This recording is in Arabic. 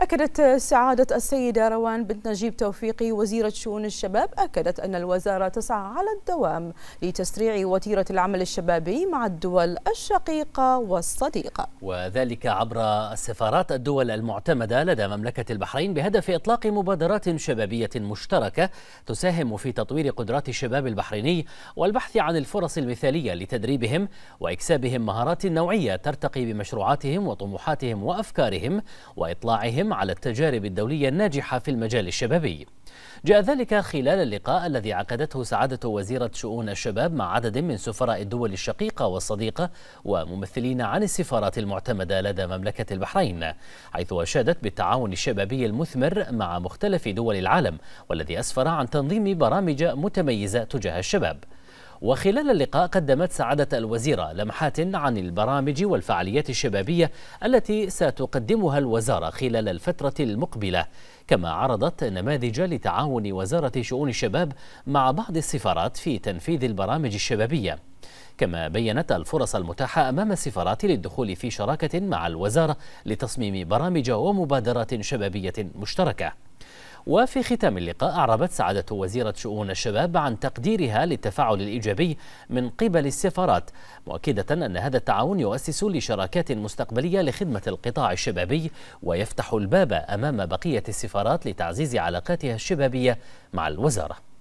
أكدت سعادة السيدة روان بنت نجيب توفيقي وزيرة شؤون الشباب أكدت أن الوزارة تسعى على الدوام لتسريع وتيرة العمل الشبابي مع الدول الشقيقة والصديقة وذلك عبر السفارات الدول المعتمدة لدى مملكة البحرين بهدف إطلاق مبادرات شبابية مشتركة تساهم في تطوير قدرات الشباب البحريني والبحث عن الفرص المثالية لتدريبهم وإكسابهم مهارات نوعية ترتقي بمشروعاتهم وطموحاتهم وأفكارهم وإطلاعهم وقياسهم على التجارب الدولية الناجحة في المجال الشبابي جاء ذلك خلال اللقاء الذي عقدته سعادة وزيرة شؤون الشباب مع عدد من سفراء الدول الشقيقة والصديقة وممثلين عن السفارات المعتمدة لدى مملكة البحرين حيث أشادت بالتعاون الشبابي المثمر مع مختلف دول العالم والذي أسفر عن تنظيم برامج متميزة تجاه الشباب وخلال اللقاء قدمت سعادة الوزيرة لمحات عن البرامج والفعاليات الشبابية التي ستقدمها الوزارة خلال الفترة المقبلة كما عرضت نماذج لتعاون وزارة شؤون الشباب مع بعض السفارات في تنفيذ البرامج الشبابية كما بينت الفرص المتاحة أمام السفارات للدخول في شراكة مع الوزارة لتصميم برامج ومبادرات شبابية مشتركة وفي ختام اللقاء أعربت سعادة وزيرة شؤون الشباب عن تقديرها للتفاعل الإيجابي من قبل السفارات مؤكدة أن هذا التعاون يؤسس لشراكات مستقبلية لخدمة القطاع الشبابي ويفتح الباب أمام بقية السفارات لتعزيز علاقاتها الشبابية مع الوزارة